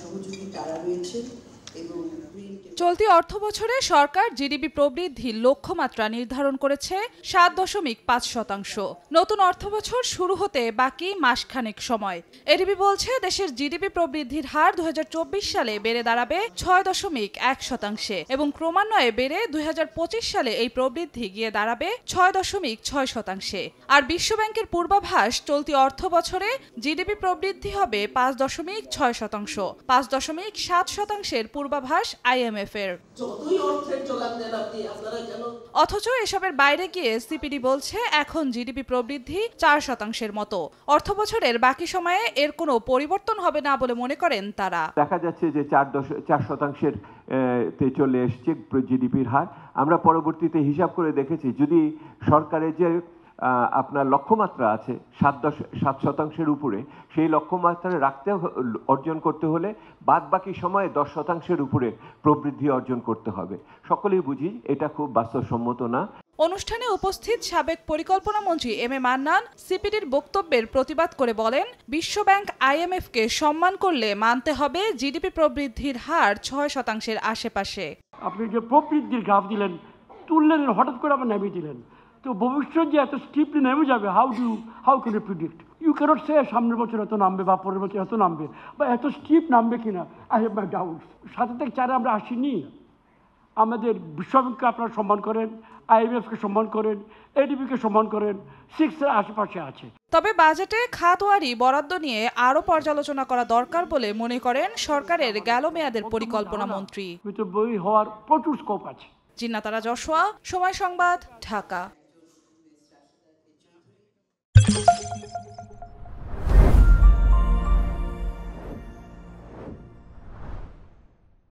সহযোগী তারা রয়েছেন এবং চলতি অর্থ বছরে সরকার জিডিপি প্রবৃদ্ধির লক্ষ্যমাত্রা নির্ধারণ করেছে সাত দশমিক পাঁচ শতাংশ নতুন অর্থ বছর শুরু হতে বাকি মাসখানেক সময় এডিবি বলছে দেশের জিডিপি প্রবৃদ্ধির হার দুই সালে বেড়ে দাঁড়াবে ছয় দশমিক এক শতাংশে এবং ক্রমান্বয়ে বেড়ে দুই সালে এই প্রবৃদ্ধি গিয়ে দাঁড়াবে ছয় দশমিক ছয় শতাংশে আর বিশ্বব্যাংকের পূর্বাভাস চলতি অর্থ বছরে জিডিপি প্রবৃদ্ধি হবে পাঁচ দশমিক ছয় শতাংশ পাঁচ দশমিক সাত শতাংশের পূর্বাভাস আইএমএফের অথচ এসবের বাইরে গিয়ে সিপিডি বলছে এখন জিডিপি প্রবৃদ্ধি চার শতাংশের মতো অর্থ বছরের বাকি সময়ে এর কোনো পরিবর্তন হবে না বলে মনে করেন তারা দেখা যাচ্ছে যে চার দশ চার শতাংশের তে চলে এসছে জিডিপির হার আমরা পরবর্তীতে হিসাব করে দেখেছি যদি সরকারের যে আপনার লক্ষ্যমাত্রা আছে সাত দশ সাত শতাংশের উপরে সেই লক্ষ্যমাত্রা রাখতে অর্জন করতে হলে বাদ বাকি সময়ে দশ শতাংশের উপরে প্রবৃদ্ধি অর্জন করতে হবে সকলেই বুঝি এটা খুব বাস্তবসম্মত না অনুষ্ঠানে উপস্থিত সাবেক পরিকল্পনা মন্ত্রী এম এ মান্নান সিপিডির বক্তব্যের প্রতিবাদ করে বলেন বিশ্বব্যাংক আইএমএফকে সম্মান করলে মানতে হবে জিডিপি প্রবৃদ্ধির হার ছয় শতাংশের আশেপাশে আপনি যে প্রবৃদ্ধির গ্রাফ দিলেন তুললেন হঠাৎ করে আবার নামিয়ে দিলেন তো ভবিষ্যৎ যে এত স্টিপলি নেমে যাবে how do how can you predict you can't say সামনের বছর এত নামবে বা পরের বছর এত নামবে বা এত স্টিপ নামবে কিনা আই হ্যাভ মাই ডাউট সাথে থেকে চারে আমরা আসিনি আমাদের বিশ্বব্যাংককে আপনারা সম্মান করেন আইএমএফকে সম্মান করেন এডিবিকে সম্মান করেন সিক্সের আশেপাশে আছে তবে বাজেটে খাতওয়ারি বরাদ্দ নিয়ে আরও পর্যালোচনা করা দরকার বলে মনে করেন সরকারের গেল মেয়াদের পরিকল্পনা মন্ত্রী বই হওয়ার প্রচুর স্কোপ আছে জিন্নাতারা জশোয়া সময় সংবাদ ঢাকা